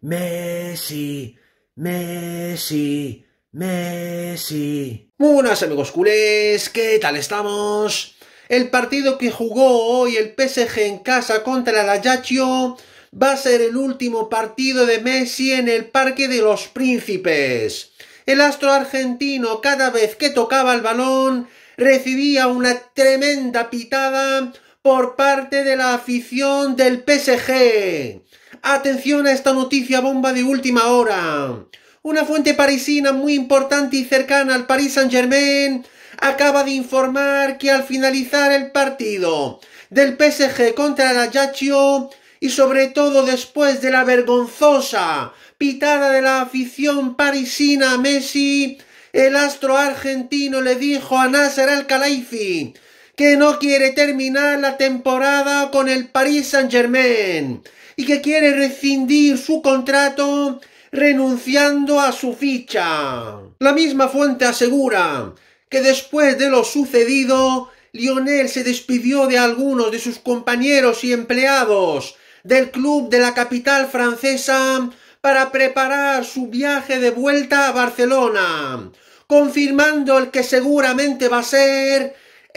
Messi, Messi, Messi. Muy amigos culés, ¿qué tal estamos? El partido que jugó hoy el PSG en casa contra el Ayaccio va a ser el último partido de Messi en el Parque de los Príncipes. El astro argentino cada vez que tocaba el balón recibía una tremenda pitada por parte de la afición del PSG. Atención a esta noticia bomba de última hora. Una fuente parisina muy importante y cercana al Paris Saint-Germain acaba de informar que al finalizar el partido del PSG contra el Ajaccio y sobre todo después de la vergonzosa pitada de la afición parisina a Messi, el astro argentino le dijo a Nasser Al-Khelaifi que no quiere terminar la temporada con el Paris Saint-Germain y que quiere rescindir su contrato renunciando a su ficha. La misma fuente asegura que después de lo sucedido, Lionel se despidió de algunos de sus compañeros y empleados del club de la capital francesa para preparar su viaje de vuelta a Barcelona, confirmando el que seguramente va a ser